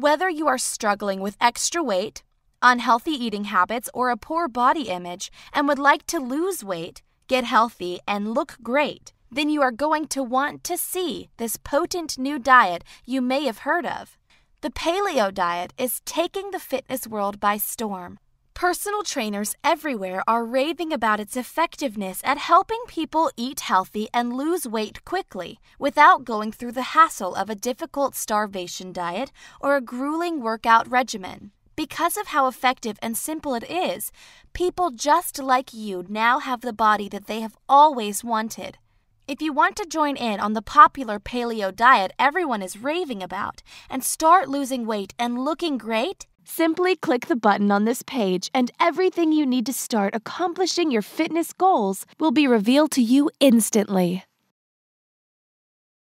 Whether you are struggling with extra weight, unhealthy eating habits, or a poor body image and would like to lose weight, get healthy, and look great, then you are going to want to see this potent new diet you may have heard of. The paleo diet is taking the fitness world by storm. Personal trainers everywhere are raving about its effectiveness at helping people eat healthy and lose weight quickly without going through the hassle of a difficult starvation diet or a grueling workout regimen. Because of how effective and simple it is, people just like you now have the body that they have always wanted. If you want to join in on the popular paleo diet everyone is raving about and start losing weight and looking great, Simply click the button on this page, and everything you need to start accomplishing your fitness goals will be revealed to you instantly.